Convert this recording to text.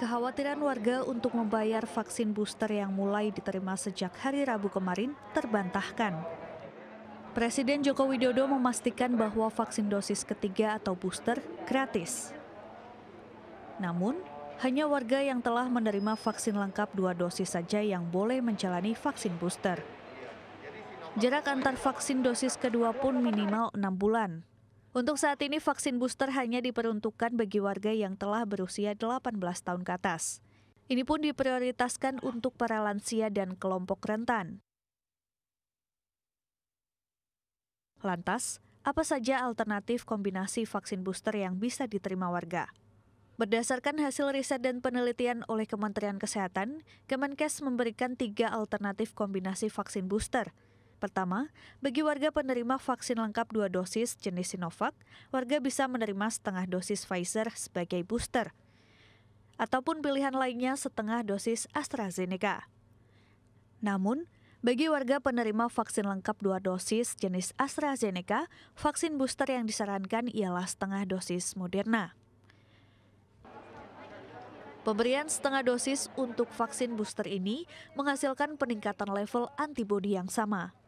Kekhawatiran warga untuk membayar vaksin booster yang mulai diterima sejak hari Rabu kemarin terbantahkan. Presiden Joko Widodo memastikan bahwa vaksin dosis ketiga atau booster gratis. Namun, hanya warga yang telah menerima vaksin lengkap dua dosis saja yang boleh menjalani vaksin booster. Jarak antar vaksin dosis kedua pun minimal enam bulan. Untuk saat ini vaksin booster hanya diperuntukkan bagi warga yang telah berusia 18 tahun ke atas. Ini pun diprioritaskan untuk para lansia dan kelompok rentan. Lantas, apa saja alternatif kombinasi vaksin booster yang bisa diterima warga? Berdasarkan hasil riset dan penelitian oleh Kementerian Kesehatan, Kemenkes memberikan tiga alternatif kombinasi vaksin booster – Pertama, bagi warga penerima vaksin lengkap dua dosis jenis Sinovac, warga bisa menerima setengah dosis Pfizer sebagai booster, ataupun pilihan lainnya setengah dosis AstraZeneca. Namun, bagi warga penerima vaksin lengkap dua dosis jenis AstraZeneca, vaksin booster yang disarankan ialah setengah dosis Moderna. Pemberian setengah dosis untuk vaksin booster ini menghasilkan peningkatan level antibodi yang sama.